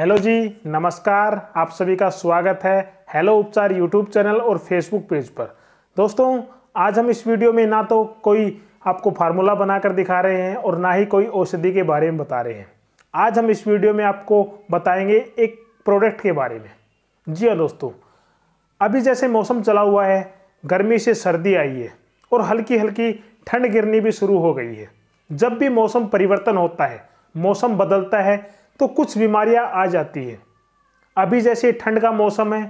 hello जी नमस्कार आप सभी का स्वागत है हेलो उपचार यूट्यूब चैनल और फेसबुक पेज पर दोस्तों आज हम इस वीडियो में ना तो कोई आपको फार्मूला बनाकर दिखा रहे हैं और ना ही कोई औषधि के बारे में बता रहे हैं आज हम इस वीडियो में आपको बताएंगे एक प्रोडक्ट के बारे में जी हाँ दोस्तों अभी जैसे मौसम चला हुआ है गर्मी से सर्दी आई है और हल्की हल्की ठंड गिरनी भी शुरू हो गई है जब भी मौसम परिवर्तन होता है मौसम बदलता है तो कुछ बीमारियां आ जाती है अभी जैसे ठंड का मौसम है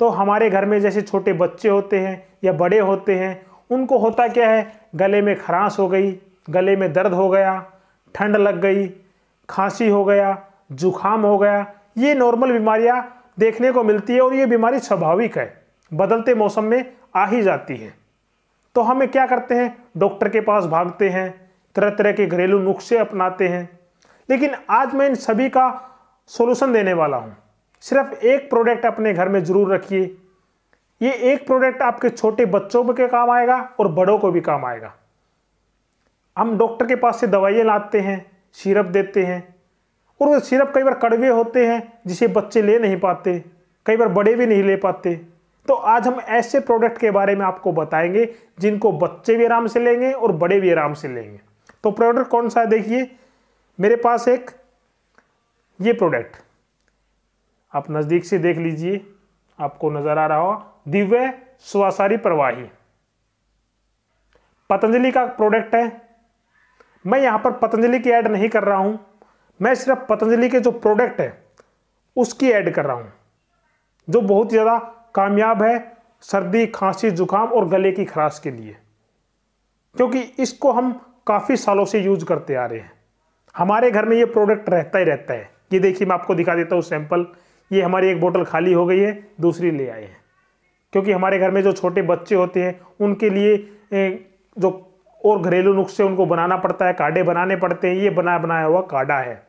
तो हमारे घर में जैसे छोटे बच्चे होते हैं या बड़े होते हैं उनको होता क्या है गले में खराश हो गई गले में दर्द हो गया ठंड लग गई खांसी हो गया जुखाम हो गया ये नॉर्मल बीमारियाँ देखने को मिलती है और ये बीमारी स्वाभाविक है बदलते मौसम में आ ही जाती है तो हमें क्या करते हैं डॉक्टर के पास भागते हैं तरह तरह के घरेलू नुस्खे अपनाते हैं लेकिन आज मैं इन सभी का सोल्यूशन देने वाला हूँ सिर्फ एक प्रोडक्ट अपने घर में ज़रूर रखिए ये एक प्रोडक्ट आपके छोटे बच्चों के काम आएगा और बड़ों को भी काम आएगा हम डॉक्टर के पास से दवाइयाँ लाते हैं सिरप देते हैं और वो सिरप कई बार कड़वे होते हैं जिसे बच्चे ले नहीं पाते कई बार बड़े भी नहीं ले पाते तो आज हम ऐसे प्रोडक्ट के बारे में आपको बताएंगे जिनको बच्चे भी आराम से लेंगे और बड़े भी आराम से लेंगे तो प्रोडक्ट कौन सा है देखिए मेरे पास एक ये प्रोडक्ट आप नज़दीक से देख लीजिए आपको नज़र आ रहा हो दिव्य स्वासारी प्रवाही पतंजलि का प्रोडक्ट है मैं यहाँ पर पतंजलि की ऐड नहीं कर रहा हूँ मैं सिर्फ पतंजलि के जो प्रोडक्ट है उसकी ऐड कर रहा हूँ जो बहुत ज़्यादा कामयाब है सर्दी खांसी जुकाम और गले की खराश के लिए क्योंकि इसको हम काफ़ी सालों से यूज करते आ रहे हैं हमारे घर में ये प्रोडक्ट रहता ही रहता है ये देखिए मैं आपको दिखा देता हूँ सैंपल ये हमारी एक बोतल खाली हो गई है दूसरी ले आए हैं क्योंकि हमारे घर में जो छोटे बच्चे होते हैं उनके लिए जो और घरेलू नुस्खे उनको बनाना पड़ता है काढ़े बनाने पड़ते हैं ये बनाया बनाया हुआ काढ़ा है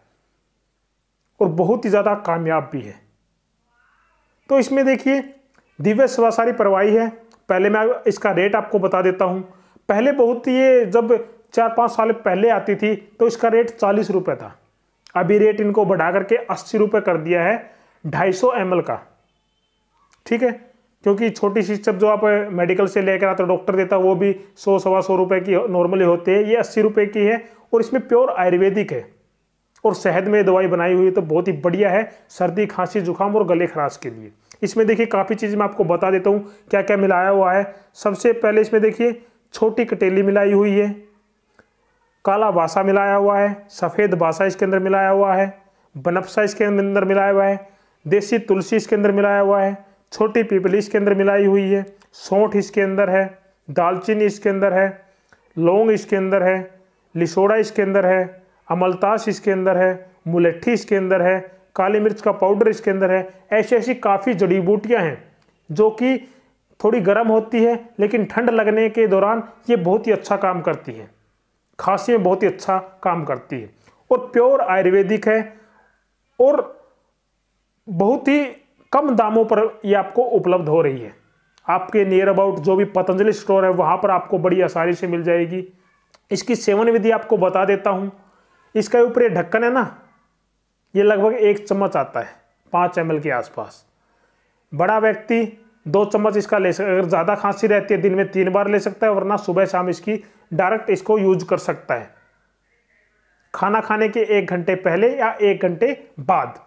और बहुत ही ज़्यादा कामयाब भी है तो इसमें देखिए दिव्य सवासारी सारी परवाही है पहले मैं इसका रेट आपको बता देता हूँ पहले बहुत ये जब चार पाँच साल पहले आती थी तो इसका रेट चालीस रुपये था अभी रेट इनको बढ़ा करके अस्सी रुपये कर दिया है ढाई सौ का ठीक है क्योंकि छोटी सी चप जो आप मेडिकल से लेकर आते डॉक्टर देता वो भी सौ सवा सौ रुपये की नॉर्मली होती है ये अस्सी रुपये की है और इसमें प्योर आयुर्वेदिक है और शहद में दवाई बनाई हुई तो बहुत ही बढ़िया है सर्दी खांसी जुकाम और गले खराश के लिए इसमें देखिए काफ़ी चीज़ मैं आपको बता देता हूँ क्या क्या मिलाया हुआ है सबसे पहले इसमें देखिए छोटी कटेली मिलाई हुई है काला बासा मिलाया हुआ है सफ़ेद बासा इसके अंदर मिलाया हुआ है बनपसा इसके अंदर मिलाया हुआ है देसी तुलसी इसके अंदर मिलाया हुआ है छोटी पीपली इसके अंदर मिलाई हुई है सौंठ इसके अंदर है दालचीनी इसके अंदर है लौंग इसके अंदर है लिसोड़ा इसके अंदर है अमलतास इसके अंदर है मुलेठी इसके अंदर है काली मिर्च का पाउडर इसके अंदर है ऐसी ऐसी काफ़ी जड़ी बूटियाँ हैं जो कि थोड़ी गर्म होती है लेकिन ठंड लगने के दौरान ये बहुत ही अच्छा काम करती है खांसी में बहुत ही अच्छा काम करती है और प्योर आयुर्वेदिक है और बहुत ही कम दामों पर ये आपको उपलब्ध हो रही है आपके नियर अबाउट जो भी पतंजलि स्टोर है वहाँ पर आपको बड़ी आसानी से मिल जाएगी इसकी सेवन विधि आपको बता देता हूँ इसका ऊपर ये ढक्कन है ना ये लगभग एक चम्मच आता है पाँच एम के आसपास बड़ा व्यक्ति दो चम्मच इसका ले सकता है अगर ज़्यादा खांसी रहती है दिन में तीन बार ले सकता है वरना सुबह शाम इसकी डायरेक्ट इसको यूज कर सकता है खाना खाने के एक घंटे पहले या एक घंटे बाद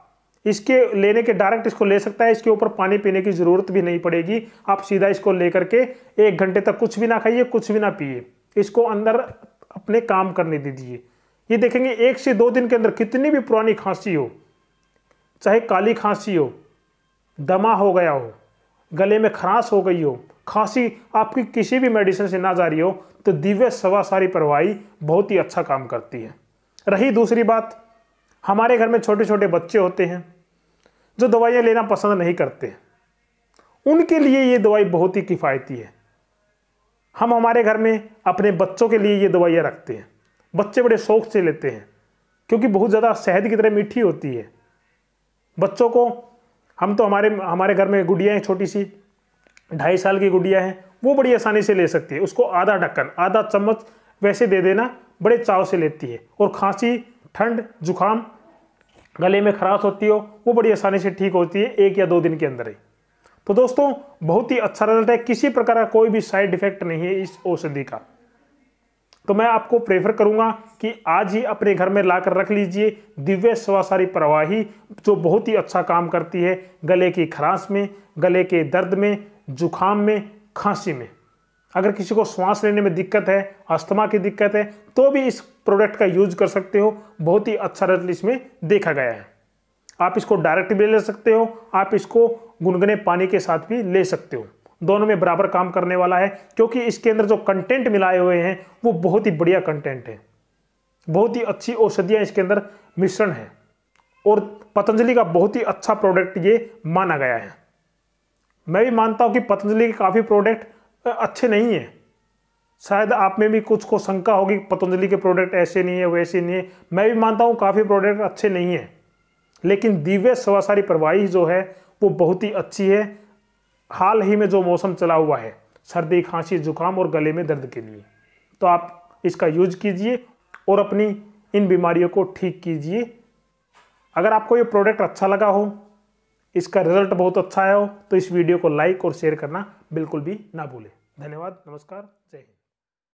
इसके लेने के डायरेक्ट इसको ले सकता है इसके ऊपर पानी पीने की ज़रूरत भी नहीं पड़ेगी आप सीधा इसको लेकर के एक घंटे तक कुछ भी ना खाइए कुछ भी ना पिए इसको अंदर अपने काम करने दीजिए ये देखेंगे एक से दो दिन के अंदर कितनी भी पुरानी खांसी हो चाहे काली खांसी हो दमा हो गया हो गले में खराश हो गई हो खांसी आपकी किसी भी मेडिसिन से ना जा रही हो तो दिव्य सवा सारी परवाही बहुत ही अच्छा काम करती है रही दूसरी बात हमारे घर में छोटे छोटे बच्चे होते हैं जो दवाइयाँ लेना पसंद नहीं करते उनके लिए ये दवाई बहुत ही किफ़ायती है हम हमारे घर में अपने बच्चों के लिए ये दवाइयाँ रखते हैं बच्चे बड़े शौक से लेते हैं क्योंकि बहुत ज़्यादा शहद की तरह मीठी होती है बच्चों को हम तो हमारे हमारे घर में गुड़िया हैं छोटी सी ढाई साल की गुड़िया हैं वो बड़ी आसानी से ले सकती है उसको आधा ढक्कन आधा चम्मच वैसे दे देना बड़े चाव से लेती है और खांसी ठंड जुकाम गले में खराश होती हो वो बड़ी आसानी से ठीक होती है एक या दो दिन के अंदर ही तो दोस्तों बहुत ही अच्छा रिजल्ट है किसी प्रकार का कोई भी साइड इफेक्ट नहीं है इस औषधि का तो मैं आपको प्रेफर करूंगा कि आज ही अपने घर में ला कर रख लीजिए दिव्य स्वासारी प्रवाही जो बहुत ही अच्छा काम करती है गले की खराश में गले के दर्द में जुखाम में खांसी में अगर किसी को श्वास लेने में दिक्कत है अस्थमा की दिक्कत है तो भी इस प्रोडक्ट का यूज कर सकते हो बहुत ही अच्छा रिजल्ट इसमें देखा गया है आप इसको डायरेक्ट भी ले सकते हो आप इसको गुनगुने पानी के साथ भी ले सकते हो दोनों में बराबर काम करने वाला है क्योंकि इसके अंदर जो कंटेंट मिलाए हुए हैं वो बहुत ही बढ़िया कंटेंट है बहुत ही अच्छी औषधियाँ इसके अंदर मिश्रण है और पतंजलि का बहुत ही अच्छा प्रोडक्ट ये माना गया है मैं भी मानता हूँ कि पतंजलि के काफ़ी प्रोडक्ट अच्छे नहीं हैं शायद आप में भी कुछ को शंका होगी पतंजलि के प्रोडक्ट ऐसे नहीं है वैसे नहीं है मैं भी मानता हूँ काफ़ी प्रोडक्ट अच्छे नहीं हैं लेकिन दिव्य सवासारी प्रवाही जो है वो बहुत ही अच्छी है हाल ही में जो मौसम चला हुआ है सर्दी खांसी जुकाम और गले में दर्द के लिए तो आप इसका यूज कीजिए और अपनी इन बीमारियों को ठीक कीजिए अगर आपको ये प्रोडक्ट अच्छा लगा हो इसका रिजल्ट बहुत अच्छा आया हो तो इस वीडियो को लाइक और शेयर करना बिल्कुल भी ना भूलें धन्यवाद नमस्कार जय हिंद